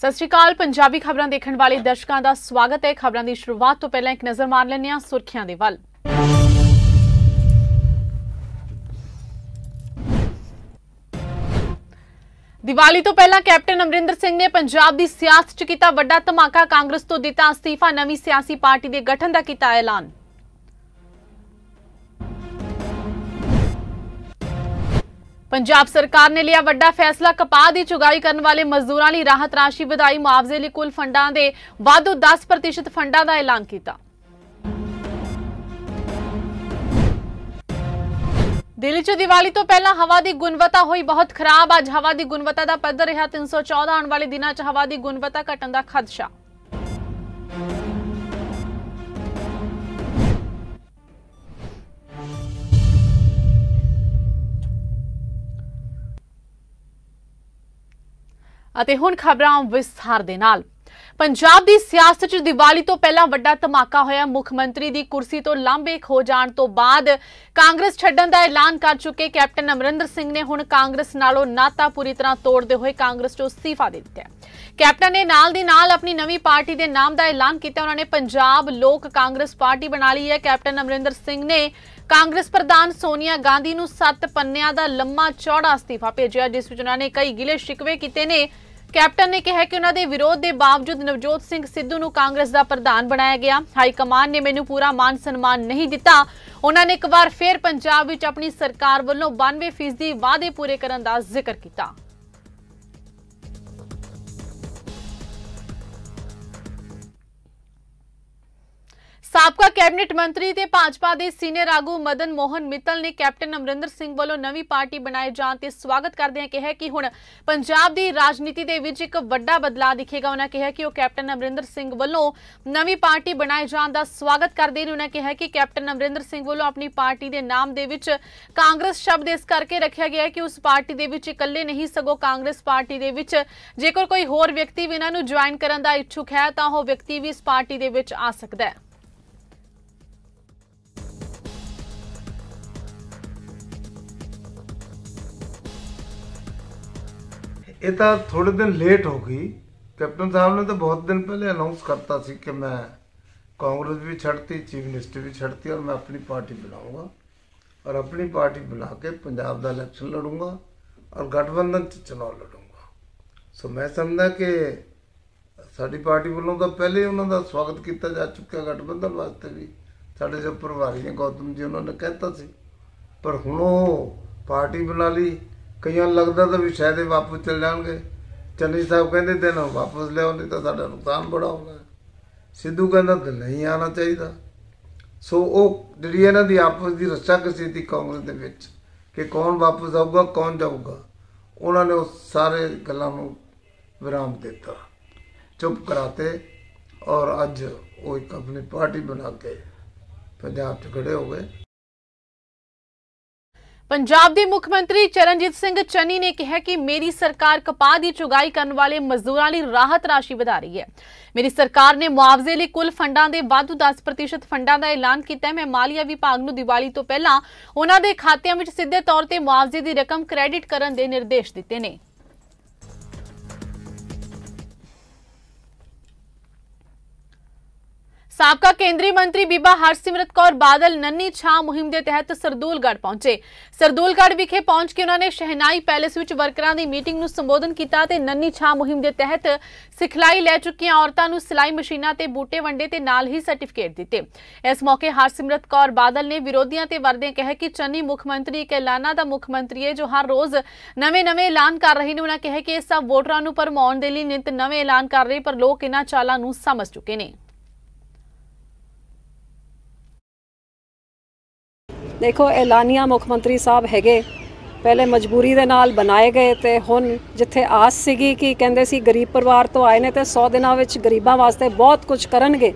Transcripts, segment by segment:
ਸਤਿ ਸ਼੍ਰੀ ਅਕਾਲ ਪੰਜਾਬੀ ਖਬਰਾਂ ਦੇਖਣ ਵਾਲੇ ਦਰਸ਼ਕਾਂ ਦਾ ਸਵਾਗਤ ਹੈ ਖਬਰਾਂ ਦੀ ਸ਼ੁਰੂਆਤ ਤੋਂ ਪਹਿਲਾਂ ਇੱਕ ਨਜ਼ਰ ਮਾਰ ਲੈਂਦੇ ਹਾਂ ਸੁਰਖੀਆਂ ਦੇ ਵੱਲ ਦੀਵਾਲੀ ਤੋਂ ਪਹਿਲਾਂ ਕੈਪਟਨ ਅਮਰਿੰਦਰ ਸਿੰਘ ਨੇ ਪੰਜਾਬ ਦੀ ਸਿਆਸਤ 'ਚ ਕੀਤਾ ਵੱਡਾ ਧਮਾਕਾ ਕਾਂਗਰਸ ਤੋਂ ਦਿੱਤਾ ਅਸਤੀਫਾ ਨਵੀਂ ਸਿਆਸੀ ਪਾਰਟੀ ਦੇ ਗਠਨ ਦਾ ਕੀਤਾ ਐਲਾਨ ਪੰਜਾਬ ਸਰਕਾਰ ਨੇ ਲਿਆ ਵੱਡਾ ਫੈਸਲਾ ਕਪਾਹ ਦੀ ਚੁਗਾਈ ਕਰਨ ਵਾਲੇ ਮਜ਼ਦੂਰਾਂ ਲਈ ਰਾਹਤ ਰਾਸ਼ੀ ਵਧਾਈ ਮੁਆਵਜ਼ੇ ਲਈ ਕੁੱਲ ਫੰਡਾਂ ਦੇ ਵਾਧੂ 10% ਫੰਡਾਂ ਦਾ ਐਲਾਨ ਕੀਤਾ ਦਿੱਲੀ 'ਚ ਦੀਵਾਲੀ ਤੋਂ ਪਹਿਲਾਂ ਹਵਾ ਦੀ ਗੁਣਵੱਤਾ ਹੋਈ ਬਹੁਤ ਖਰਾਬ ਅੱਜ ਹਵਾ ਦੀ ਗੁਣਵੱਤਾ ਦਾ ਪੱਧਰ ਰਿਹਾ 314 ਆਉਣ ਵਾਲੇ ਦਿਨਾਂ 'ਚ ਹਵਾ ਦੀ ਗੁਣਵੱਤਾ ਘਟਣ ਦਾ ਖਦਸ਼ਾ ਅਤੇ ਹੁਣ ਖਬਰਾਂ ਵਿਸਥਾਰ ਦੇ ਨਾਲ ਪੰਜਾਬ ਦੀ ਸਿਆਸਤ 'ਚ ਦੀਵਾਲੀ ਤੋਂ ਪਹਿਲਾਂ ਵੱਡਾ ਧਮਾਕਾ ਹੋਇਆ ਮੁੱਖ ਮੰਤਰੀ ਦੀ ਕੁਰਸੀ ਤੋਂ ਲਾਂਬੇ ਖੋ ਜਾਣ ਤੋਂ ਬਾਅਦ ਕਾਂਗਰਸ ਛੱਡਣ ਦਾ ਐਲਾਨ ਕਰ ਚੁੱਕੇ ਕੈਪਟਨ ਅਮਰਿੰਦਰ ਸਿੰਘ ਨੇ ਹੁਣ ਕਾਂਗਰਸ ਨਾਲੋਂ ਨਾਤਾ ਪੂਰੀ ਤਰ੍ਹਾਂ ਤੋੜਦੇ ਹੋਏ ਕਾਂਗਰਸ 'ਚੋਂ ਅਸਤੀਫਾ ਦੇ ਦਿੱਤਾ ਕੈਪਟਨ ਨੇ ਨਾਲ ਦੀ ਨਾਲ ਆਪਣੀ ਨਵੀਂ ਪਾਰਟੀ ਦੇ ਨਾਮ ਦਾ ਐਲਾਨ ਕੀਤਾ ਉਹਨਾਂ ਨੇ ਪੰਜਾਬ ਲੋਕ ਕਾਂਗਰਸ ਪਾਰਟੀ ਬਣਾ ਲਈ ਹੈ ਕੈਪਟਨ ਅਮਰਿੰਦਰ ਸਿੰਘ ਨੇ ਕਾਂਗਰਸ ਪ੍ਰਧਾਨ ਸੋਨੀਆ ਗਾਂਧੀ ਨੂੰ ਸੱਤ ਪੰਨਿਆਂ ਦਾ ਲੰਮਾ ਚੌੜਾ ਅਸਤੀਫਾ ਭੇਜਿਆ ਜਿਸ ਵਿੱਚ ਉਹਨਾਂ ਨੇ ਕਈ ਗਿਲੇ ਸ਼ਿਕਵੇ ਕੀਤੇ ਨੇ ਕੈਪਟਨ ਨੇ ਕਿਹਾ ਕਿ ਉਹਨਾਂ ਦੇ ਵਿਰੋਧ ਦੇ ਬਾਵਜੂਦ ਨਵਜੋਤ ਸਿੰਘ ਸਿੱਧੂ ਨੂੰ ਕਾਂਗਰਸ ਦਾ ਪ੍ਰਧਾਨ ਬਣਾਇਆ ਗਿਆ ਹਾਈ ਕਮਾਂਡ ਨੇ ਮੈਨੂੰ ਪੂਰਾ ਮਾਨ ਸਨਮਾਨ ਨਹੀਂ ਦਿੱਤਾ ਉਹਨਾਂ ਨੇ ਇੱਕ ਵਾਰ ਫੇਰ ਪੰਜਾਬ ਵਿੱਚ ਆਪਣੀ ਸਰਕਾਰ ਵੱਲੋਂ 92% ਵਾਅਦੇ ਪੂਰੇ ਕਰਨ ਦਾ ਜ਼ਿਕਰ ਕੀਤਾ ਸਾਬਕਾ ਕੈਬਨਿਟ ਮੰਤਰੀ ਤੇ ਭਾਜਪਾ ਦੇ ਸੀਨੀਅਰ ਆਗੂ ਮਦਨ ਮੋਹਨ ਮਿੱਤਲ ਨੇ ਕੈਪਟਨ ਅਮਰਿੰਦਰ ਸਿੰਘ ਵੱਲੋਂ ਨਵੀਂ ਪਾਰਟੀ ਬਣਾਏ ਜਾਣ ਤੇ ਸਵਾਗਤ ਕਰਦੇ ਹਾਂ ਕਿਹਾ ਕਿ ਹੁਣ ਪੰਜਾਬ ਦੀ ਰਾਜਨੀਤੀ ਦੇ ਵਿੱਚ ਇੱਕ ਵੱਡਾ ਬਦਲਾਅ ਦਿਖੇਗਾ ਉਹਨਾਂ ਕਿਹਾ ਕਿ ਉਹ ਕੈਪਟਨ ਅਮਰਿੰਦਰ ਸਿੰਘ ਵੱਲੋਂ ਨਵੀਂ ਪਾਰਟੀ ਬਣਾਏ ਜਾਣ ਦਾ ਸਵਾਗਤ ਕਰਦੇ ਨੇ ਉਹਨਾਂ ਕਿਹਾ ਕਿ ਕੈਪਟਨ ਅਮਰਿੰਦਰ ਸਿੰਘ ਵੱਲੋਂ ਆਪਣੀ ਪਾਰਟੀ ਦੇ ਨਾਮ ਦੇ ਵਿੱਚ ਕਾਂਗਰਸ ਸ਼ਬਦ ਇਸ ਕਰਕੇ ਰੱਖਿਆ ਗਿਆ ਕਿ ਉਸ ਪਾਰਟੀ ਦੇ ਵਿੱਚ ਇਕੱਲੇ ਨਹੀਂ ਸਗੋਂ ਕਾਂਗਰਸ ਪਾਰਟੀ ਦੇ ਵਿੱਚ ਜੇਕਰ ਕੋਈ ਹੋਰ ਵਿਅਕਤੀ ਵੀ ਇਹਨਾਂ ਨੂੰ ਜੁਆਇਨ ਕਰਨ ਦਾ ਇੱਛੁਕ ਹੈ ਤਾਂ ਉਹ ਵਿਅਕਤੀ ਵੀ ਇਸ ਪਾਰਟੀ ਦੇ ਵਿੱਚ ਆ ਸਕਦਾ ਹੈ ਇਹ ਤਾਂ ਥੋੜੇ ਦਿਨ ਲੇਟ ਹੋ ਗਈ ਕੈਪਟਨ ਸਾਹਿਬ ਨੇ ਤਾਂ ਬਹੁਤ ਦਿਨ ਪਹਿਲੇ ਅਨਾਉਂਸ ਕਰਤਾ ਸੀ ਕਿ ਮੈਂ ਕਾਂਗਰਸ ਵੀ ਛੱਡਤੀ ਚੀਫ ਮਿਨਿਸਟਰ ਵੀ ਛੱਡਤੀ ਔਰ ਮੈਂ ਆਪਣੀ ਪਾਰਟੀ ਬਣਾਉਂਗਾ ਔਰ ਆਪਣੀ ਪਾਰਟੀ ਬਣਾ ਕੇ ਪੰਜਾਬ ਦਾ ਇਲੈਕਸ਼ਨ ਲੜੂੰਗਾ ਔਰ ਗਠਬੰਧਨ ਚ ਚੋਣ ਲੜੂੰਗਾ ਸੋ ਮੈਂ ਸਮਝਦਾ ਕਿ ਸਾਡੀ ਪਾਰਟੀ ਵੱਲੋਂ ਤਾਂ ਪਹਿਲੇ ਉਹਨਾਂ ਦਾ ਸਵਾਗਤ ਕੀਤਾ ਜਾ ਚੁੱਕਾ ਗਠਬੰਧਨ ਵਾਸਤੇ ਵੀ ਸਾਡੇ ਜੋ ਪ੍ਰਭਾਰੀ ਨੇ ਗੌਤਮ ਜੀ ਉਹਨਾਂ ਨੇ ਕਹਿਤਾ ਸੀ ਪਰ ਹੁਣ ਉਹ ਪਾਰਟੀ ਬਣਾ ਲਈ ਕਈਆਂ ਲੱਗਦਾ ਤਾਂ ਵੀ ਸ਼ਾਇਦ ਇਹ ਵਾਪਸ ਚਲ ਜਾਣਗੇ ਚੰਨੀ ਸਾਹਿਬ ਕਹਿੰਦੇ ਦਿਨ ਵਾਪਸ ਲਿਆਓ ਨਹੀਂ ਤਾਂ ਸਾਡਾ ਨੁਕਸਾਨ ਬੜਾ ਹੋਣਾ ਸਿੱਧੂ ਕਹਿੰਦਾ ਤਾਂ ਨਹੀਂ ਆਣਾ ਚਾਹੀਦਾ ਸੋ ਉਹ ਜਿਹੜੀ ਇਹਨਾਂ ਦੀ ਆਪਸ ਦੀ ਰਸਤਾ ਕਿਸੇ ਦੀ ਕਾਂਗਰਸ ਦੇ ਵਿੱਚ ਕਿ ਕੌਣ ਵਾਪਸ ਆਊਗਾ ਕੌਣ ਜਾਊਗਾ ਉਹਨਾਂ ਨੇ ਉਹ ਸਾਰੇ ਗੱਲਾਂ ਨੂੰ ਵਿਰਾਮ ਦਿੱਤਾ ਚੁੱਪ ਕਰਾਤੇ ਔਰ ਅੱਜ ਉਹ ਇੱਕ ਆਪਣੀ ਪਾਰਟੀ ਬਣਾ ਕੇ ਪੰਜਾਬ 'ਚ ਖੜੇ ਹੋ ਗਏ ਪੰਜਾਬ ਦੇ ਮੁੱਖ ਮੰਤਰੀ ਚਰਨਜੀਤ ਸਿੰਘ ਚੰਨੀ ਨੇ ਕਿਹਾ ਕਿ ਮੇਰੀ ਸਰਕਾਰ ਕਪਾਹ ਦੀ ਚੁਗਾਈ ਕਰਨ ਵਾਲੇ ਮਜ਼ਦੂਰਾਂ ਲਈ ਰਾਹਤ ਰਾਸ਼ੀ ਵਧਾ ਰਹੀ ਹੈ ਮੇਰੀ ਸਰਕਾਰ ਨੇ ਮੁਆਵਜ਼ੇ ਲਈ ਕੁੱਲ ਫੰਡਾਂ ਦੇ ਵਾਧੂ 10% ਫੰਡਾਂ ਦਾ ਐਲਾਨ ਕੀਤਾ ਹੈ ਮੈਂ ਮਾਲੀਆ ਵਿਭਾਗ ਨੂੰ ਦੀਵਾਲੀ ਤੋਂ ਪਹਿਲਾਂ ਉਹਨਾਂ ਦੇ ਖਾਤਿਆਂ ਵਿੱਚ ਸਿੱਧੇ ਤੌਰ ਤੇ ਮੁਆਵਜ਼ੇ ਦੀ ਰਕਮ ਕ੍ਰੈਡਿਟ ਕਰਨ ਦੇ ਨਿਰਦੇਸ਼ ਦਿੱਤੇ ਨੇ ਸਾਬਕਾ ਕੇਂਦਰੀ ਮੰਤਰੀ ਬੀਬਾ ਹਰਸਿਮਰਤ ਕੌਰ ਬਾਦਲ ਨੰਨੀ ਛਾ ਮੁਹਿੰਮ ਦੇ ਤਹਿਤ ਸਰਦੂਲਗੜ੍ਹ ਪਹੁੰਚੇ ਸਰਦੂਲਗੜ੍ਹ ਵਿਖੇ ਪਹੁੰਚ ਕੇ ਉਹਨਾਂ ਨੇ ਸ਼ਹਿਨਾਈ ਪੈਲੇਸ ਵਿੱਚ ਵਰਕਰਾਂ ਦੀ ਮੀਟਿੰਗ ਨੂੰ ਸੰਬੋਧਨ ਕੀਤਾ ਤੇ ਨੰਨੀ ਛਾ ਮੁਹਿੰਮ ਦੇ ਤਹਿਤ ਸਿਖਲਾਈ ਲੈ ਚੁੱਕੀਆਂ ਔਰਤਾਂ ਨੂੰ ਸਿਲਾਈ ਮਸ਼ੀਨਾਂ ਤੇ ਬੂਟੇ ਵੰਡੇ ਤੇ ਨਾਲ ਹੀ ਸਰਟੀਫਿਕੇਟ ਦਿੱਤੇ ਇਸ ਮੌਕੇ ਹਰਸਿਮਰਤ ਕੌਰ ਬਾਦਲ ਨੇ ਵਿਰੋਧੀਆਂ ਤੇ ਵਰਦੇ ਕਿਹਾ ਕਿ ਚੰਨੀ ਮੁੱਖ ਮੰਤਰੀ ਇੱਕ ਦਾ ਮੁੱਖ ਮੰਤਰੀ ਹੈ ਜੋ ਹਰ ਰੋਜ਼ ਨਵੇਂ-ਨਵੇਂ ਐਲਾਨ ਕਰ ਰਹੇ ਨੇ ਉਹਨਾਂ ਕਿਹਾ ਕਿ ਇਹ ਸਭ ਵੋਟਰਾਂ ਨੂੰ ਪਰਮਾਉਣ ਦੇ ਲਈ ਨਿਤ ਨਵੇਂ ਐਲਾਨ ਕਰ ਰਹੇ ਪਰ ਲੋਕ ਇਹਨਾਂ ਚਾਲਾਂ ਨੂੰ ਸਮਝ ਚੁੱਕੇ ਨੇ ਦੇਖੋ ਐਲਾਨੀਆਂ ਮੁੱਖ ਮੰਤਰੀ ਸਾਹਿਬ ਹੈਗੇ ਪਹਿਲੇ ਮਜਬੂਰੀ ਦੇ ਨਾਲ ਬਣਾਏ ਗਏ ਤੇ ਹੁਣ ਜਿੱਥੇ ਆਸ ਸੀਗੀ ਕਿ ਕਹਿੰਦੇ ਸੀ ਗਰੀਬ ਪਰਿਵਾਰ ਤੋਂ ਆਏ ਨੇ ਤੇ 100 ਦਿਨਾਂ ਵਿੱਚ ਗਰੀਬਾਂ ਵਾਸਤੇ ਬਹੁਤ ਕੁਝ ਕਰਨਗੇ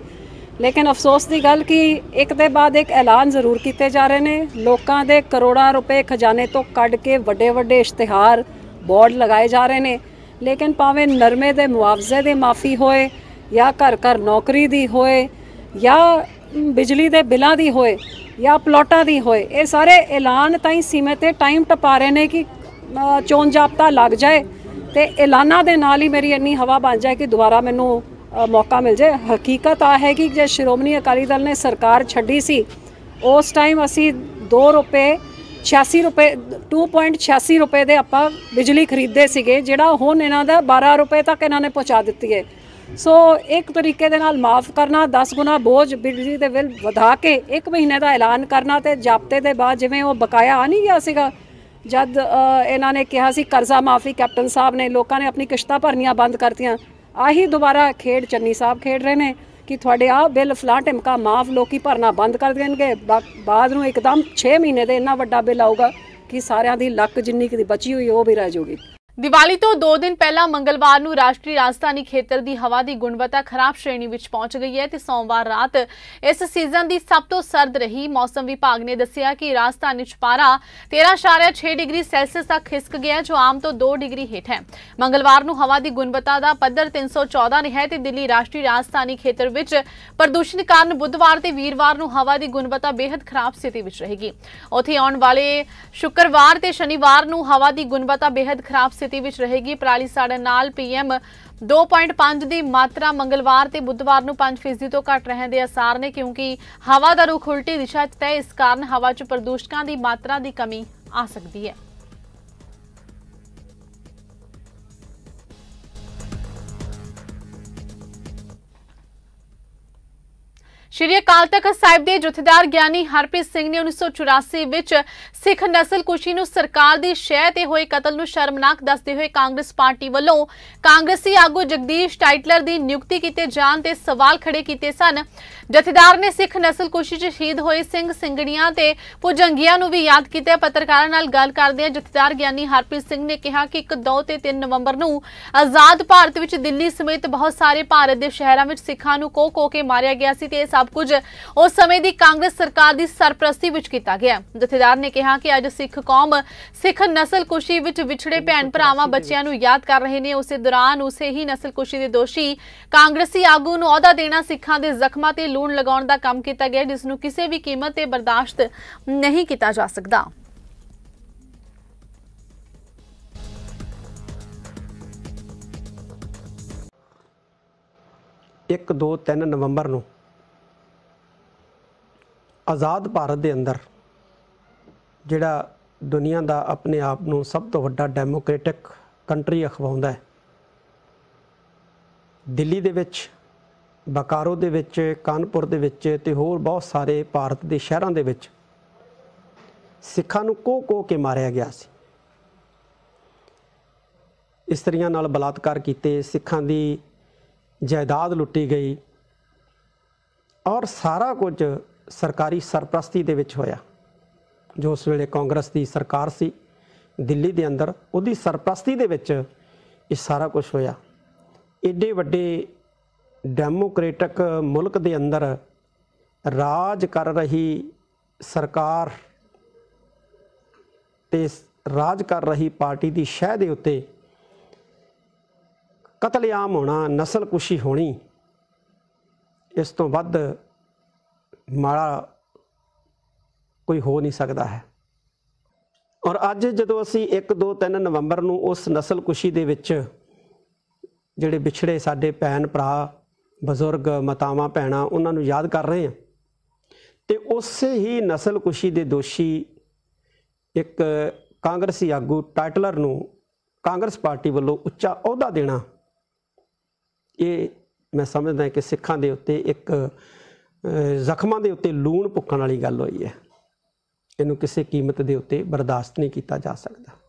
ਲੇਕਿਨ ਅਫਸੋਸ ਦੀ ਗੱਲ ਕਿ ਇੱਕ ਦੇ ਬਾਅਦ ਇੱਕ ਐਲਾਨ ਜ਼ਰੂਰ ਕੀਤੇ ਜਾ ਰਹੇ ਨੇ ਲੋਕਾਂ ਦੇ ਕਰੋੜਾਂ ਰੁਪਏ ਖਜ਼ਾਨੇ ਤੋਂ ਕੱਢ ਕੇ ਵੱਡੇ ਵੱਡੇ ਇਸ਼ਤਿਹਾਰ ਬੋਰਡ ਲਗਾਏ ਜਾ ਰਹੇ ਨੇ ਲੇਕਿਨ ਭਾਵੇਂ ਨਰਮੇ ਦੇ ਮੁਆਵਜ਼ੇ ਦੇ ਮਾਫੀ ਹੋਏ ਜਾਂ ਘਰ ਘਰ ਨੌਕਰੀ ਦੀ ਹੋਏ ਜਾਂ ਬਿਜਲੀ ਦੇ ਬਿੱਲਾਂ ਦੀ ਹੋਏ ਜਾਂ ਪਲਾਟਾਂ ਦੀ ਹੋਏ ਇਹ ਸਾਰੇ ਐਲਾਨ ਤਾਂ ਹੀ ਸੀਮਿਤ ਤੇ ਟਾਈਮ ਟਪਾ ਰਹੇ ਨੇ ਕਿ ਚੋਣ ਜਾਬਤਾ ਲੱਗ ਜਾਏ ਤੇ ਐਲਾਨਾਂ ਦੇ ਨਾਲ ਹੀ ਮੇਰੀ ਇੰਨੀ ਹਵਾ ਬਣ ਜਾਏ ਕਿ ਦੁਬਾਰਾ ਮੈਨੂੰ ਮੌਕਾ ਮਿਲ ਜਾਏ ਹਕੀਕਤ ਆ ਹੈ ਕਿ ਜੇ ਸ਼੍ਰੋਮਣੀ ਅਕਾਲੀ ਦਲ ਨੇ ਸਰਕਾਰ ਛੱਡੀ ਸੀ ਉਸ ਟਾਈਮ ਅਸੀਂ 2 ਰੁਪਏ 86 ਰੁਪਏ 2.86 ਰੁਪਏ ਦੇ ਆਪਾਂ ਬਿਜਲੀ ਖਰੀਦਦੇ ਸੀਗੇ ਜਿਹੜਾ ਹੁਣ ਇਹਨਾਂ ਦਾ 12 ਰੁਪਏ ਤੱਕ ਇਹਨਾਂ ਨੇ ਪਹੁੰਚਾ ਦਿੱਤੀ ਹੈ ਸੋ ਇੱਕ ਤਰੀਕੇ ਦੇ ਨਾਲ ਮਾਫ ਕਰਨਾ 10 ਗੁਣਾ ਬੋਝ ਬਿਜਲੀ ਦੇ ਬਿੱਲ ਵਧਾ ਕੇ 1 ਮਹੀਨੇ ਦਾ ਐਲਾਨ ਕਰਨਾ ਤੇ ਜਾਪਤੇ ਦੇ ਬਾਅਦ ਜਿਵੇਂ ਉਹ ਬਕਾਇਆ ਆ ਨਹੀਂ ਗਿਆ ਸੀਗਾ ਜਦ ਇਹਨਾਂ ਨੇ ਕਿਹਾ ਸੀ ਕਰਜ਼ਾ ਮਾਫੀ ਕੈਪਟਨ ਸਾਹਿਬ ਨੇ ਲੋਕਾਂ ਨੇ ਆਪਣੀ ਕਿਸ਼ਤਾਂ ਭਰਨੀਆਂ ਬੰਦ ਕਰਤੀਆਂ ਆਹੀ ਦੁਬਾਰਾ ਖੇਡ ਚੰਨੀ ਸਾਹਿਬ ਖੇਡ ਰਹੇ ਨੇ ਕਿ ਤੁਹਾਡੇ ਆ ਬਿੱਲ ਫਲਾਂ ਟਿਮਕਾ ਮਾਫ ਲੋਕੀ ਭਰਨਾ ਬੰਦ ਕਰ ਦੇਣਗੇ ਬਾਅਦ ਨੂੰ ਇੱਕਦਮ 6 ਮਹੀਨੇ ਦੇ ਇੰਨਾ ਵੱਡਾ ਬਿੱਲ ਆਊਗਾ ਕਿ ਸਾਰਿਆਂ ਦੀ ਲੱਕ ਜਿੰਨੀ ਕਿ ਬਚੀ ਹੋਈ ਉਹ ਵੀ ਰਹਿ ਜਾਊਗੀ ਦੀਵਾਲੀ ਤੋਂ 2 ਦਿਨ ਪਹਿਲਾਂ ਮੰਗਲਵਾਰ ਨੂੰ ਰਾਸ਼ਟਰੀ ਰਾਜਧਾਨੀ ਖੇਤਰ ਦੀ ਹਵਾ ਦੀ ਗੁਣਵੱਤਾ ਖਰਾਬ ਸ਼੍ਰੇਣੀ ਵਿੱਚ ਪਹੁੰਚ ਗਈ ਹੈ ਤੇ ਸੋਮਵਾਰ ਰਾਤ ਇਸ ਸੀਜ਼ਨ ਦੀ ਸਭ ਤੋਂ ਸਰਦ ਰਹੀ ਮੌਸਮ ਵਿਭਾਗ ਨੇ ਦੱਸਿਆ ਕਿ ਰਾਜਧਾਨੀ 'ਚ ਪਾਰਾ 13.6 ਡਿਗਰੀ ਸੈਲਸੀਅਸ ਤੱਕ ਖਿਸਕ ਗਿਆ ਜੋ ਆਮ ਤੋਂ 2 ਡਿਗਰੀ ਹੇਠ ਹੈ ਮੰਗਲਵਾਰ ਨੂੰ ਹਵਾ ਦੀ ਗੁਣਵੱਤਾ ਦਾ ਪੱਧਰ 314 ਰਿਹਾ ਤੇ ਦਿੱਲੀ ਰਾਸ਼ਟਰੀ ਰਾਜਧਾਨੀ ਖੇਤਰ ਵਿੱਚ ਪ੍ਰਦੂਸ਼ਣ ਕਾਰਨ ਬੁੱਧਵਾਰ ਤੇ ਵੀਰਵਾਰ ਨੂੰ ਹਵਾ ਦੀ ਗੁਣਵੱਤਾ ਬੇहद ਖਰਾਬ ਸਥਿਤੀ ਵਿੱਚ ਰਹੇਗੀ ਉੱਥੇ ਆਉਣ ਵਾਲੇ ਸ਼ੁੱਕਰਵਾਰ ਤੇ ਸ਼ਨੀਵਾਰ ਨੂੰ ਹਵਾ ਦੀ ਗੁਣਵੱਤਾ ਬੇहद ਖਰਾਬ ਸਥਿਤੀ ਵਿੱਚ ਰਹੇਗੀ ਪਰਾਲੀ ਸਾੜਨ ਨਾਲ ਪੀਐਮ 2.5 ਦੀ ਮਾਤਰਾ ਮੰਗਲਵਾਰ ਤੇ ਬੁੱਧਵਾਰ ਨੂੰ 5% ਤੋਂ ਘਟ ਰਹਿਣ ਦੇ ਅਸਾਰ ਨੇ ਕਿਉਂਕਿ ਹਵਾ ਦਾ ਰੁਖ ਉਲਟੀ ਦਿਸ਼ਾ 'ਚ ਤੈ ਇਸ ਕਾਰਨ ਹਵਾ 'ਚ ਪ੍ਰਦੂਸ਼ਕਾਂ ਦੀ ਮਾਤਰਾ ਦੀ ਕਮੀ ਆ ਸਕਦੀ ਹੈ ਸ਼੍ਰੀ ਅਕਾਲ ਤਖਤ ਸਾਹਿਬ ਦੇ ਜਥੇਦਾਰ ਗਿਆਨੀ ਹਰਪ੍ਰੀਤ ਸਿੰਘ ਨੇ 1984 ਵਿੱਚ ਸਿੱਖ ਨਸਲ ਕੁਸ਼ੀ ਨੂੰ ਸਰਕਾਰ ਦੀ ਸ਼ਹਿ ਤੇ ਹੋਏ ਕਤਲ ਨੂੰ ਸ਼ਰਮਨਾਕ ਦੱਸਦੇ ਹੋਏ ਕਾਂਗਰਸ ਪਾਰਟੀ ਵੱਲੋਂ ਕਾਂਗਰਸੀ ਆਗੂ ਜਗਦੀਸ਼ ਟਾਈਟਲਰ ਦੀ ਨਿਯੁਕਤੀ ਕੀਤੇ ਜਾਣ ਤੇ ਸਵਾਲ ਖੜੇ ਕੀਤੇ ਸਨ ਜਥੇਦਾਰ ਨੇ ਸਿੱਖ ਨਸਲ ਕੁਸ਼ੀ 'ਚ ਸ਼ਹੀਦ ਹੋਏ ਸਿੰਘ ਸਿੰਘਣੀਆਂ ਤੇ ਪੁਜੰਗੀਆਂ ਨੂੰ ਵੀ ਯਾਦ ਕੀਤਾ ਪੱਤਰਕਾਰਾਂ ਨਾਲ ਗੱਲ ਕਰਦੇ ਜਥੇਦਾਰ ਗਿਆਨੀ ਹਰਪ੍ਰੀਤ ਸਿੰਘ ਨੇ ਕਿਹਾ ਕਿ 1 2 ਤੇ 3 ਨਵੰਬਰ ਨੂੰ ਆਜ਼ਾਦ ਭਾਰਤ ਵਿੱਚ ਦਿੱਲੀ ਸਮੇਤ ਬਹੁਤ ਸਾਰੇ ਭਾਰਤ ਦੇ ਸ਼ਹਿਰਾਂ ਵਿੱਚ ਸਿੱਖਾਂ ਨੂੰ ਕੋ-ਕੋ ਕੇ ਮਾਰਿਆ ਗਿਆ ਸੀ ਤੇ ਇਸ ਸਭ ਕੁਝ ਉਸ ਸਮੇਂ ਦੀ ਕਾਂਗਰਸ ਸਰਕਾਰ ਦੀ ਸਰਪ੍ਰਸਤੀ ਵਿੱਚ ਕੀਤਾ ਗਿਆ ਜਥੇਦਾਰ ਨੇ ਕਿਹਾ ਕਿ ਅੱਜ ਸਿੱਖ ਕੌਮ ਸਿੱਖ ਨਸਲ ਕੁਸ਼ੀ ਵਿੱਚ ਵਿਛੜੇ ਭੈਣ ਭਰਾਵਾਂ ਬੱਚਿਆਂ ਨੂੰ ਯਾਦ ਕਰ ਰਹੇ ਨੇ ਉਸੇ ਦੌਰਾਨ ਉਸੇ ਹੀ ਨਸਲ ਕੁਸ਼ੀ ਦੇ ਦੋਸ਼ੀ ਕਾਂਗਰਸੀ ਆਗੂ ਨੂੰ ਅਹੁਦਾ ਦੇਣਾ ਸਿੱਖਾਂ ਦੇ ਜ਼ਖਮਾਂ ਤੇ ਲੂਣ ਲਗਾਉਣ ਦਾ ਕੰਮ ਕੀਤਾ ਗਿਆ ਜਿਸ ਨੂੰ ਕਿਸੇ ਵੀ ਕੀਮਤ ਤੇ ਬਰਦਾਸ਼ਤ ਨਹੀਂ ਕੀਤਾ ਜਾ ਸਕਦਾ ਇੱਕ 2 3 ਨਵੰਬਰ ਨੂੰ ਆਜ਼ਾਦ ਭਾਰਤ ਦੇ ਅੰਦਰ ਜਿਹੜਾ ਦੁਨੀਆ ਦਾ ਆਪਣੇ ਆਪ ਨੂੰ ਸਭ ਤੋਂ ਵੱਡਾ ਡੈਮੋਕ੍ਰੈਟਿਕ ਕੰਟਰੀ ਅਖਵਾਉਂਦਾ ਹੈ ਦਿੱਲੀ ਦੇ ਵਿੱਚ ਬਕਾਰੋ ਦੇ ਵਿੱਚ ਕਾਨਪੁਰ ਦੇ ਵਿੱਚ ਤੇ ਹੋਰ ਬਹੁਤ ਸਾਰੇ ਭਾਰਤ ਦੇ ਸ਼ਹਿਰਾਂ ਦੇ ਵਿੱਚ ਸਿੱਖਾਂ ਨੂੰ ਕੋ ਕੋ ਕੇ ਮਾਰਿਆ ਗਿਆ ਸੀ ਇਸਤਰੀਆਂ ਨਾਲ ਬਲਾਤਕਾਰ ਕੀਤੇ ਸਿੱਖਾਂ ਦੀ ਜਾਇਦਾਦ ਲੁੱਟੀ ਗਈ ਔਰ ਸਾਰਾ ਕੁਝ ਸਰਕਾਰੀ ਸਰਪ੍ਰਸਤੀ ਦੇ ਵਿੱਚ ਹੋਇਆ ਜੋ ਉਸ ਵੇਲੇ ਕਾਂਗਰਸ ਦੀ ਸਰਕਾਰ ਸੀ ਦਿੱਲੀ ਦੇ ਅੰਦਰ ਉਹਦੀ ਸਰਪ੍ਰਸਤੀ ਦੇ ਵਿੱਚ ਇਹ ਸਾਰਾ ਕੁਝ ਹੋਇਆ ਏਡੇ ਵੱਡੇ ਡੈਮੋਕ੍ਰੇਟਿਕ ਮੁਲਕ ਦੇ ਅੰਦਰ ਰਾਜ ਕਰ ਰਹੀ ਸਰਕਾਰ ਤੇ ਰਾਜ ਕਰ ਰਹੀ ਪਾਰਟੀ ਦੀ ਸ਼ਹਿ ਦੇ ਉੱਤੇ ਕਤਲੇਆਮ ਹੋਣਾ ਨਸਲਕੁਸ਼ੀ ਹੋਣੀ ਇਸ ਤੋਂ ਵੱਧ ਮਾੜਾ ਕੋਈ ਹੋ ਨਹੀਂ ਸਕਦਾ ਹੈ ਔਰ ਅੱਜ ਜਦੋਂ ਅਸੀਂ 1 2 3 ਨਵੰਬਰ ਨੂੰ ਉਸ ਨਸਲ ਕੁਸ਼ੀ ਦੇ ਵਿੱਚ ਜਿਹੜੇ ਵਿਛੜੇ ਸਾਡੇ ਭੈਣ ਭਰਾ ਬਜ਼ੁਰਗ ਮਾਤਾਵਾਂ ਭੈਣਾ ਉਹਨਾਂ ਨੂੰ ਯਾਦ ਕਰ ਰਹੇ ਹਾਂ ਤੇ ਉਸੇ ਹੀ ਨਸਲ ਕੁਸ਼ੀ ਦੇ ਦੋਸ਼ੀ ਇੱਕ ਕਾਂਗਰਸੀ ਆਗੂ ਟਾਈਟਲਰ ਨੂੰ ਕਾਂਗਰਸ ਪਾਰਟੀ ਵੱਲੋਂ ਉੱਚਾ ਅਹੁਦਾ ਦੇਣਾ ਇਹ ਮੈਂ ਸਮਝਦਾ ਕਿ ਸਿੱਖਾਂ ਦੇ ਉੱਤੇ ਇੱਕ ਜ਼ਖਮਾਂ ਦੇ ਉੱਤੇ ਲੂਣ ਪੁੱਕਣ ਵਾਲੀ ਗੱਲ ਹੋਈ ਹੈ ਇਹਨੂੰ ਕਿਸੇ ਕੀਮਤ ਦੇ ਉੱਤੇ ਬਰਦਾਸ਼ਤ ਨਹੀਂ ਕੀਤਾ ਜਾ ਸਕਦਾ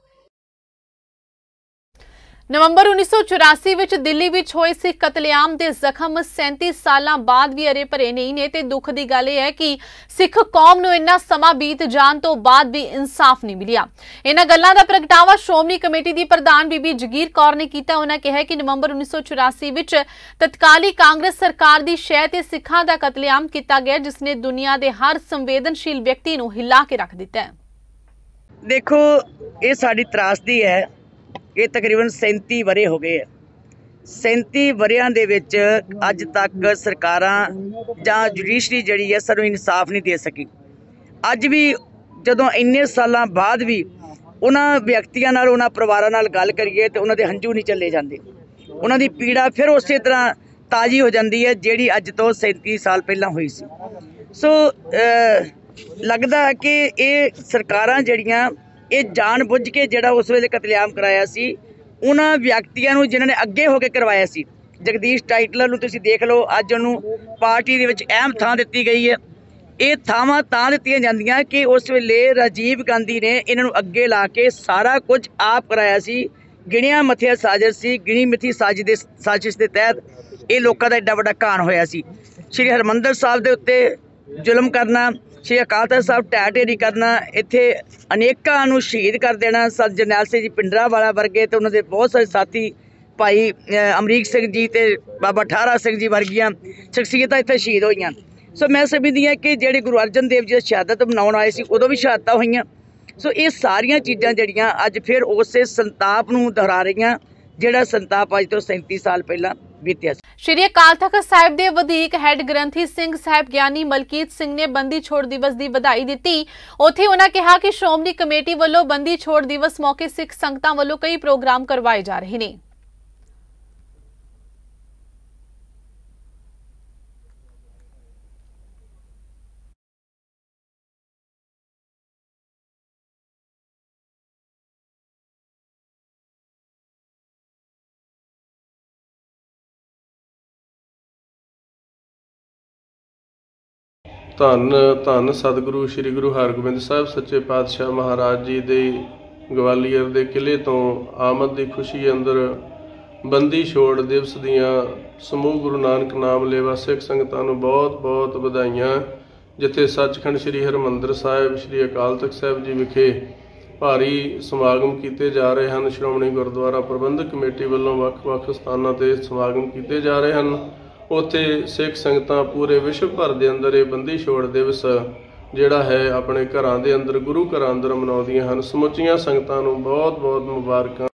ਨਵੰਬਰ 1984 ਵਿੱਚ ਦਿੱਲੀ ਵਿੱਚ ਹੋਏ ਸਿੱਖ ਕਤਲੇਆਮ ਦੇ ਜ਼ਖਮ 37 ਸਾਲਾਂ ਬਾਅਦ ਵੀ ਅਰੇ ਭਰੇ ਨਹੀਂ ਨੇ ਤੇ ਦੁੱਖ ਦੀ ਗੱਲ ਇਹ ਹੈ ਕਿ ਸਿੱਖ ਕੌਮ ਨੂੰ ਇੰਨਾ ਸਮਾਂ ਬੀਤ ਜਾਣ ਤੋਂ ਬਾਅਦ ਵੀ ਇਨਸਾਫ ਨਹੀਂ ਮਿਲਿਆ ਇਹਨਾਂ ਗੱਲਾਂ ਦਾ ਪ੍ਰਗਟਾਵਾ ਸ਼੍ਰੋਮਣੀ ਕਮੇਟੀ ਦੀ ਪ੍ਰਧਾਨ ਬੀਬੀ ਜਗੀਰ ਕੌਰ ਨੇ ਕੀਤਾ ਉਹਨਾਂ ਕਿਹਾ ਕਿ ਨਵੰਬਰ 1984 ਵਿੱਚ ਤਤਕਾਲੀ ਕਾਂਗਰਸ ਸਰਕਾਰ ਦੀ ਸ਼ਹਿ ਤੇ ਸਿੱਖਾਂ ਦਾ ਕਤਲੇਆਮ ਕੀਤਾ ਗਿਆ ਜਿਸ ਨੇ ਦੁਨੀਆ ਦੇ ਹਰ ਸੰਵੇਦਨਸ਼ੀਲ ਵਿਅਕਤੀ ਨੂੰ ਹਿਲਾ ਕੇ ਰੱਖ ਦਿੱਤਾ ਦੇਖੋ ਇਹ ਸਾਡੀ ਤਰਾਸਦੀ ਹੈ ਇਹ ਤਕਰੀਬਨ 37 ਬਰੇ ਹੋ ਗਏ ਆ 37 ਬਰਿਆਂ ਦੇ ਵਿੱਚ ਅੱਜ ਤੱਕ ਸਰਕਾਰਾਂ ਜਾਂ ਜੁਡੀਸ਼ਰੀ ਜਿਹੜੀ ਹੈ ਸਾਨੂੰ ਇਨਸਾਫ ਨਹੀਂ ਦੇ ਸਕੀ ਅੱਜ ਵੀ ਜਦੋਂ ਇੰਨੇ ਸਾਲਾਂ ਬਾਅਦ ਵੀ ਉਹਨਾਂ ਵਿਅਕਤੀਆਂ ਨਾਲ ਉਹਨਾਂ ਪਰਿਵਾਰਾਂ ਨਾਲ ਗੱਲ ਕਰੀਏ ਤੇ ਉਹਨਾਂ ਦੇ ਹੰਝੂ ਨਹੀਂ ਚੱਲੇ ਜਾਂਦੇ ਉਹਨਾਂ ਦੀ ਪੀੜਾ ਫਿਰ ਉਸੇ ਤਰ੍ਹਾਂ ਤਾਜ਼ੀ ਹੋ ਜਾਂਦੀ ਹੈ ਜਿਹੜੀ ਅੱਜ ਤੋਂ 37 ਸਾਲ ਪਹਿਲਾਂ ਹੋਈ ਸੀ ਸੋ ਲੱਗਦਾ ਹੈ ਕਿ ਇਹ ਸਰਕਾਰਾਂ ਜਿਹੜੀਆਂ ਇਹ ਜਾਣ ਬੁੱਝ ਕੇ ਜਿਹੜਾ ਉਸ ਵੇਲੇ ਕਤਲੇਆਮ ਕਰਾਇਆ ਸੀ ਉਹਨਾਂ ਵਿਅਕਤੀਆਂ ਨੂੰ ਜਿਨ੍ਹਾਂ ਨੇ ਅੱਗੇ ਹੋ ਕੇ ਕਰਵਾਇਆ ਸੀ ਜਗਦੀਸ਼ ਟਾਈਟਲਰ ਨੂੰ ਤੁਸੀਂ ਦੇਖ ਲਓ ਅੱਜ ਉਹਨੂੰ ਪਾਰਟੀ ਦੇ ਵਿੱਚ ਅਹਿਮ ਥਾਂ ਦਿੱਤੀ ਗਈ ਹੈ ਇਹ ਥਾਵਾਂ ਤਾਂ ਦਿੱਤੀਆਂ ਜਾਂਦੀਆਂ ਕਿ ਉਸ ਵੇਲੇ ਰਾਜੀਵ ਗਾਂਧੀ ਨੇ ਇਹਨਾਂ ਨੂੰ ਅੱਗੇ ਲਾ ਕੇ ਸਾਰਾ ਕੁਝ ਆਪ ਕਰਾਇਆ ਸੀ ਗਿਣਿਆ ਮਥਿਆ ਸਾਜ਼ਿਸ਼ ਸੀ ਗਿਣੀ ਮਿੱਥੀ ਸਾਜ਼ਿਸ਼ ਦੇ ਸਾਜ਼ਿਸ਼ ਦੇ ਤਹਿਤ ਇਹ ਲੋਕਾਂ ਦਾ ਐਡਾ ਵੱਡਾ ਕਾਨ ਹੋਇਆ ਸੀ ਸ੍ਰੀ ਹਰਮੰਦਰ ਸਾਹਿਬ ਦੇ ਉੱਤੇ ਜ਼ੁਲਮ ਕਰਨਾ ਸ਼੍ਰੀ ਅਕਾਲ ਤਖਤ ਸਾਹਿਬ ਢਹਿ ਢੇਰੀ ਕਰਨਾ ਇੱਥੇ ਅਨੇਕਾਂ ਨੂੰ ਸ਼ਹੀਦ ਕਰ ਦੇਣਾ ਸਤ ਜਰਨੈਲ ਸਿੰਘ ਜੀ ਪਿੰਡਰਾ ਵਾਲਾ ਵਰਗੇ ਤੇ ਉਹਨਾਂ ਦੇ ਬਹੁਤ ਸਾਰੇ ਸਾਥੀ ਭਾਈ ਅਮਰੀਕ ਸਿੰਘ ਜੀ ਤੇ ਬਾਬਾ ਠਾਰਾ ਸਿੰਘ ਜੀ ਵਰਗੀਆਂ ਸ਼ਖਸੀਅਤਾਂ ਇੱਥੇ ਸ਼ਹੀਦ ਹੋਈਆਂ ਸੋ ਮੈਂ ਸਭੀ ਦੀਆਂ ਕਿ ਜਿਹੜੇ ਗੁਰੂ ਅਰਜਨ ਦੇਵ ਜੀ ਦੀ ਸ਼ਹਾਦਤ ਮਨਾਉਣ ਆਏ ਸੀ ਉਦੋਂ ਵੀ ਸ਼ਹਾਦਤਾਂ ਹੋਈਆਂ ਸੋ ਇਹ ਸਾਰੀਆਂ ਚੀਜ਼ਾਂ ਜਿਹੜੀਆਂ ਅੱਜ ਫਿਰ ਉਸੇ ਸੰਤਾਪ ਨੂੰ ਦੁਹਰਾ ਰਹੀਆਂ ਜਿਹੜਾ ਸੰਤਾਪ ਅੱਜ ਤੋਂ 37 ਸਾਲ ਪਹਿਲਾਂ ਬੀਤਿਆ ਸ਼੍ਰੀ ਅਕਾਲ ਤਖਤ ਸਾਹਿਬ ਦੇ ਵਧੀਕ ਹੈੱਡ ਗ੍ਰੰਥੀ ਸਿੰਘ ਸਾਹਿਬ ਗਿਆਨੀ ਮਲਕੀਤ ਸਿੰਘ ਨੇ ਬੰਦੀ ਛੋੜ ਦਿਵਸ ਦੀ ਵਧਾਈ ਦਿੱਤੀ ਉਥੇ ਉਹਨਾਂ ਕਿਹਾ ਕਿ ਸ਼੍ਰੋਮਣੀ ਕਮੇਟੀ ਵੱਲੋਂ ਬੰਦੀ ਛੋੜ ਦਿਵਸ ਮੌਕੇ ਸਿੱਖ ਸੰਗਤਾਂ ਵੱਲੋਂ ਕਈ ਪ੍ਰੋਗਰਾਮ ਕਰਵਾਏ ਜਾ ਰਹੇ ਨੇ ਧੰਨ ਧੰਨ ਸਤਿਗੁਰੂ ਸ੍ਰੀ ਗੁਰੂ ਹਰਗੋਬਿੰਦ ਸਾਹਿਬ ਸੱਚੇ ਪਾਤਸ਼ਾਹ ਮਹਾਰਾਜ ਜੀ ਦੇ ਗਵਾਲੀਅਰ ਦੇ ਕਿਲੇ ਤੋਂ ਆਮਦ ਦੀ ਖੁਸ਼ੀ ਅੰਦਰ ਬੰਦੀ ਛੋੜ ਦਿਵਸ ਦੀਆਂ ਸਮੂਹ ਗੁਰੂ ਨਾਨਕ ਨਾਮ ਲੇਵਾ ਸਿੱਖ ਸੰਗਤਾਂ ਨੂੰ ਬਹੁਤ-ਬਹੁਤ ਵਧਾਈਆਂ ਜਿੱਥੇ ਸੱਚਖੰਡ ਸ੍ਰੀ ਹਰਮੰਦਰ ਸਾਹਿਬ ਸ੍ਰੀ ਅਕਾਲ ਤਖਤ ਸਾਹਿਬ ਜੀ ਵਿਖੇ ਭਾਰੀ ਸਮਾਗਮ ਕੀਤੇ ਜਾ ਰਹੇ ਹਨ ਸ਼੍ਰੋਮਣੀ ਗੁਰਦੁਆਰਾ ਪ੍ਰਬੰਧਕ ਕਮੇਟੀ ਵੱਲੋਂ ਵੱਖ-ਵੱਖ ਸਥਾਨਾਂ ਤੇ ਸਮਾਗਮ ਕੀਤੇ ਜਾ ਰਹੇ ਹਨ ਉੱਥੇ ਸਿੱਖ ਸੰਗਤਾਂ ਪੂਰੇ ਵਿਸ਼ਵ ਭਰ ਦੇ ਅੰਦਰ ਇਹ ਬੰਦੀ ਛੋੜ ਦਿਵਸ ਜਿਹੜਾ ਹੈ ਆਪਣੇ ਘਰਾਂ ਦੇ ਅੰਦਰ ਗੁਰੂ ਘਰਾਂ ਅੰਦਰ ਮਨਾਉਂਦੀਆਂ ਹਨ ਸਮੁੱਚੀਆਂ ਸੰਗਤਾਂ ਨੂੰ ਬਹੁਤ-ਬਹੁਤ ਮੁਬਾਰਕਾਂ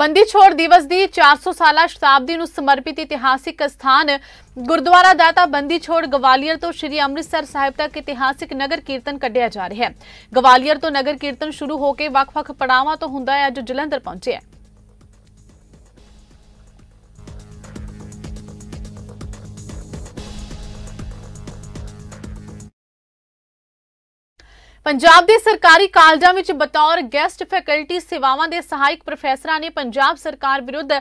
ਬੰਦੀ ਛੋੜ ਦਿਵਸ ਦੀ 400 ਸਾਲਾ ਸ਼ਤਾਬਦੀ ਨੂੰ ਸਮਰਪਿਤ ਇਤਿਹਾਸਿਕ ਸਥਾਨ ਗੁਰਦੁਆਰਾ ਦਾਤਾ ਬੰਦੀ ਛੋੜ ਗਵਾਲੀਅਰ ਤੋਂ ਸ਼੍ਰੀ ਅੰਮ੍ਰਿਤਸਰ ਸਾਹਿਬ ਤੱਕ ਇਤਿਹਾਸਿਕ ਨਗਰ ਕੀਰਤਨ ਕੱਢਿਆ ਜਾ ਰਿਹਾ ਹੈ ਗਵਾਲੀਅਰ ਤੋਂ ਨਗਰ ਕੀਰਤਨ ਸ਼ੁਰੂ ਹੋ ਕੇ ਵੱਖ-ਵੱਖ ਪੜਾਵਾਂ ਤੋਂ ਹੁੰਦਾ ਹੈ ਅੱਜ ਜਲੰਧਰ ਪਹੁੰਚਿਆ ਹੈ ਪੰਜਾਬ ਦੇ ਸਰਕਾਰੀ ਕਾਲਜਾਂ ਵਿੱਚ ਬਤੌਰ ਗੈਸਟ ਫੈਕਲਟੀ ਸੇਵਾਵਾਂ ਦੇ ਸਹਾਇਕ ਪ੍ਰੋਫੈਸਰਾਂ ਨੇ ਪੰਜਾਬ ਸਰਕਾਰ ਵਿਰੁੱਧ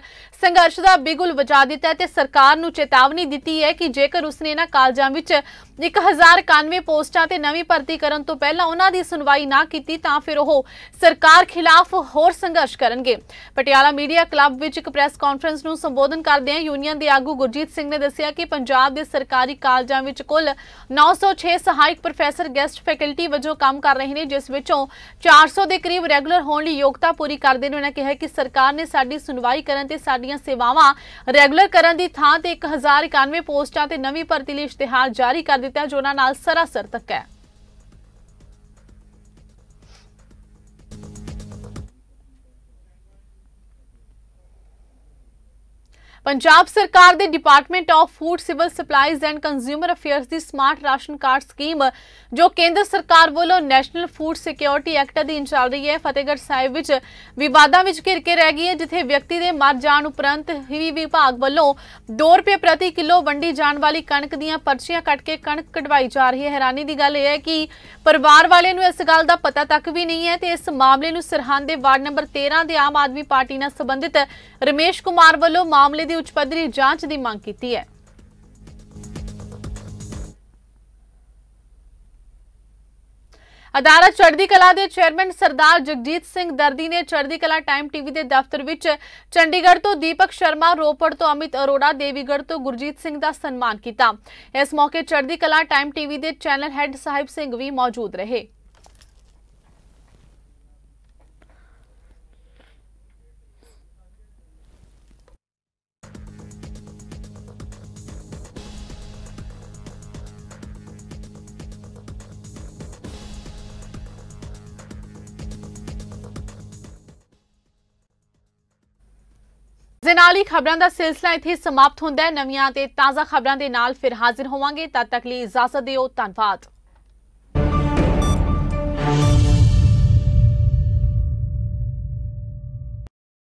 ਸੰਘਰਸ਼ ਦਾ ਬਿਗੁਲ ਵਜਾ ਦਿੱਤਾ ਤੇ ਸਰਕਾਰ ਨੂੰ ਚੇਤਾਵਨੀ ਦਿੱਤੀ ਹੈ ਕਿ ਜੇਕਰ ਉਸਨੇ ਇਹਨਾਂ ਕਾਲਜਾਂ ਵਿੱਚ 1091 ਪੋਸਟਾਂ ਤੇ ਨਵੀਂ ਭਰਤੀ ਕਰਨ ਤੋਂ ਪਹਿਲਾਂ ਉਹਨਾਂ ਦੀ ਸੁਣਵਾਈ ਨਾ ਕੀਤੀ ਤਾਂ ਫਿਰ ਉਹ ਸਰਕਾਰ ਖਿਲਾਫ ਹੋਰ ਸੰਘਰਸ਼ ਕਰਨਗੇ ਪਟਿਆਲਾ ਮੀਡੀਆ ਕਲੱਬ ਵਿੱਚ ਇੱਕ ਪ੍ਰੈਸ ਕਾਨਫਰੰਸ ਨੂੰ ਸੰਬੋਧਨ ਕਰਦਿਆਂ ਯੂਨੀਅਨ ਦੇ ਆਗੂ ਗੁਰਜੀਤ ਸਿੰਘ ਨੇ ਦੱਸਿਆ ਕਿ ਪੰਜਾਬ ਦੇ ਸਰਕਾਰੀ ਕਾਲਜਾਂ ਵਿੱਚ ਕੁੱਲ 906 ਸਹਾਇਕ ਪ੍ਰੋਫੈਸਰ ਗੈਸਟ ਫੈਕਲਟੀ ਵਜੋਂ ਕੰਮ ਕਰ ਰਹੇ ਨੇ ਜਿਸ ਵਿੱਚੋਂ 400 ਦੇ ਕਰੀਬ ਰੈਗੂਲਰ ਹੋਣ ਲਈ ਯੋਗਤਾ ਪੂਰੀ ਕਰਦੇ ਨੇ ਉਹਨਾਂ ਕਿਹਾ ਕਿ ਸਰਕਾਰ ਨੇ ਸਾਡੀ ਸੁਣਵਾਈ ਕਰਨ ਤੇ ਸਾਡੀਆਂ ਸੇਵਾਵਾਂ ਰੈਗੂਲਰ ਕਰਨ ਦੀ ਥਾਂ ਤੇ 1091 ਪੋਸਟਾਂ ਤੇ ਨਵੀਂ ਭਰਤੀ ਲਈ ਇਸ਼ਤਿਹਾਰ ਜਾਰੀ ਕਰ ਦਿੱਤਾ ਜੋ ਉਹਨਾਂ ਨਾਲ ਸਰਾਸਰ ਤੱਕ ਹੈ ਪੰਜਾਬ ਸਰਕਾਰ ਦੇ department of food civil supplies and consumer affairs ਦੀ ਸਮਾਰਟ ਰਾਸ਼ਨ ਕਾਰਡ ਸਕੀਮ ਜੋ ਕੇਂਦਰ ਸਰਕਾਰ ਵੱਲੋਂ ਨੈਸ਼ਨਲ ਫੂਡ ਸਿਕਿਉਰਿਟੀ ਐਕਟ ਅਧੀਨ ਚੱਲ ਰਹੀ ਹੈ ਫਤਿਹਗੜ੍ਹ ਸਾਹਿਬ ਵਿੱਚ ਵਿਵਾਦਾਂ ਵਿੱਚ ਘਿਰ ਕੇ ਰਹਿ ਗਈ ਹੈ ਜਿੱਥੇ ਵਿਅਕਤੀ ਦੇ ਮਰ ਜਾਣ ਉਪਰੰਤ ਹੀ ਵਿਭਾਗ ਵੱਲੋਂ 2 ਰੁਪਏ ਪ੍ਰਤੀ ਕਿਲੋ ਵੰਡੀ ਜਾਣ ਵਾਲੀ ਕਣਕ ਦੀਆਂ ਪਰਚੀਆਂ ਕੱਟ ਕੇ ਕਣਕ ਕਢਵਾਈ ਜਾ ਰਹੀ ਹੈ ਹੈਰਾਨੀ ਦੀ ਗੱਲ ਇਹ ਹੈ ਕਿ ਪਰਿਵਾਰ ਵਾਲਿਆਂ ਨੂੰ ਇਸ ਗੱਲ ਦਾ ਪਤਾ ਤੱਕ ਵੀ ਨਹੀਂ ਹੈ ਤੇ ਇਸ ਮਾਮਲੇ ਨੂੰ ਸਰਹੰਦ ਦੇ ਵਾਰਡ ਨੰਬਰ 13 ਦੇ ਆਮ ਆਦਮੀ ਪਾਰਟੀ ਨਾਲ ਸੰਬੰਧਿਤ ਰਮੇਸ਼ ਕੁਮਾਰ ਵੱਲੋਂ ਮਾਮਲੇ ਦੀ ਦੀ ਉੱਚ ਪੱਧਰੀ ਜਾਂਚ ਦੀ ਮੰਗ ਕੀਤੀ ਹੈ ਅਦਾਰਾ ਚੜ੍ਹਦੀ ਕਲਾ ਦੇ ਚੇਅਰਮੈਨ ਸਰਦਾਰ ਜਗਜੀਤ ਸਿੰਘ ਦਰਦੀ ਨੇ ਚੜ੍ਹਦੀ ਕਲਾ ਟਾਈਮ ਟੀਵੀ ਦੇ ਦਫ਼ਤਰ ਵਿੱਚ ਚੰਡੀਗੜ੍ਹ ਤੋਂ ਦੀਪਕ ਸ਼ਰਮਾ ਰੋਪੜ ਤੋਂ ਅਮਿਤ ਅਰੋੜਾ ਦੇਵੀਗੜ੍ਹ ਤੋਂ ਗੁਰਜੀਤ ਸਿੰਘ ਦਾ ਸਨਮਾਨ ਕੀਤਾ ਇਸ ਮੌਕੇ ਚੜ੍ਹਦੀ ਕਲਾ ਟਾਈਮ ਟੀਵੀ ਦੇ ਚੈਨਲ ਹੈੱਡ ਸਾਹਿਬ ਸਿੰਘ ਵੀ ਮੌਜੂਦ ਰਹੇ ਦੇ ਨਾਲ ਹੀ ਖਬਰਾਂ ਦਾ سلسلہ ਇੱਥੇ ਸਮਾਪਤ ਹੁੰਦਾ ਹੈ ਨਵੀਆਂ ਤੇ ਤਾਜ਼ਾ ਖਬਰਾਂ ਦੇ ਨਾਲ ਫਿਰ ਹਾਜ਼ਰ ਹੋਵਾਂਗੇ ਤਦ ਤੱਕ ਲਈ ਇਜਾਜ਼ਤ ਦਿਓ ਧੰਨਵਾਦ